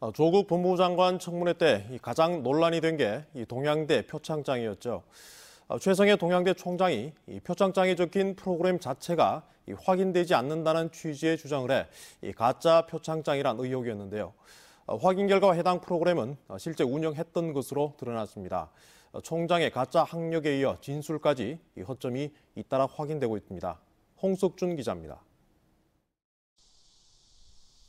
어, 조국 법무부 장관 청문회 때 가장 논란이 된 게 동양대 표창장이었죠. 어, 최성해 동양대 총장이 표창장에 적힌 프로그램 자체가 확인되지 않는다는 취지의 주장을 해 가짜 표창장이란 의혹이었는데요. 어, 확인 결과 해당 프로그램은 실제 운영했던 것으로 드러났습니다. 총장의 가짜 학력에 이어 진술까지 허점이 잇따라 확인되고 있습니다. 홍석준 기자입니다.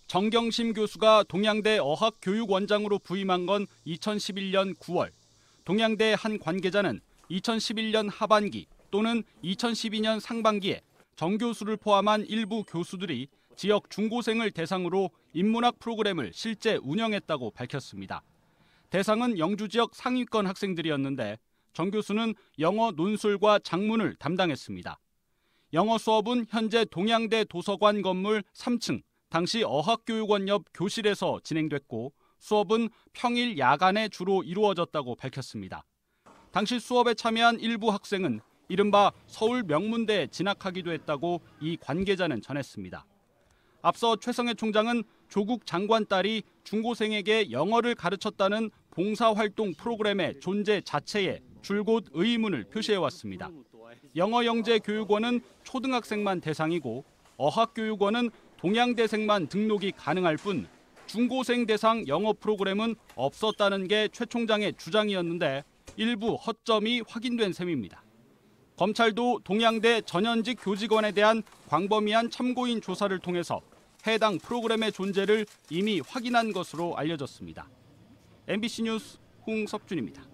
정경심 교수가 동양대 어학교육원장으로 부임한 건 2011년 9월. 동양대 한 관계자는 2011년 하반기 또는 2012년 상반기에 정 교수를 포함한 일부 교수들이 지역 중고생을 대상으로 인문학 프로그램을 실제 운영했다고 밝혔습니다. 대상은 영주 지역 상위권 학생들이었는데 정 교수는 영어 논술과 작문을 담당했습니다. 영어 수업은 현재 동양대 도서관 건물 3층 당시 어학교육원 옆 교실에서 진행됐고 수업은 평일 야간에 주로 이루어졌다고 밝혔습니다. 당시 수업에 참여한 일부 학생은 이른바 서울 명문대에 진학하기도 했다고 이 관계자는 전했습니다. 앞서 최성해 총장은 조국 장관 딸이 중고생에게 영어를 가르쳤다는 봉사활동 프로그램의 존재 자체에 줄곧 의문을 표시해왔습니다. 영어영재교육원은 초등학생만 대상이고 어학교육원은 동양대생만 등록이 가능할 뿐 중고생 대상 영어 프로그램은 없었다는 게 최 총장의 주장이었는데 일부 허점이 확인된 셈입니다. 검찰도 동양대 전현직 교직원에 대한 광범위한 참고인 조사를 통해서 해당 프로그램의 존재를 이미 확인한 것으로 알려졌습니다. MBC 뉴스 홍석준입니다.